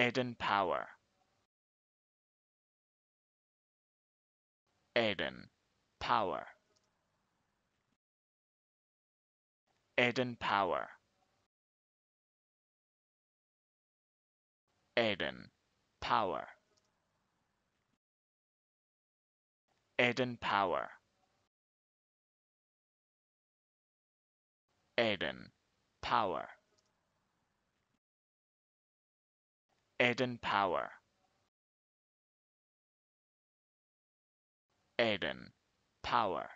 Aden Power. Aden Power. Aden Power. Aden Power. Aden Power. Aden Power. Eden Power. Eden Power.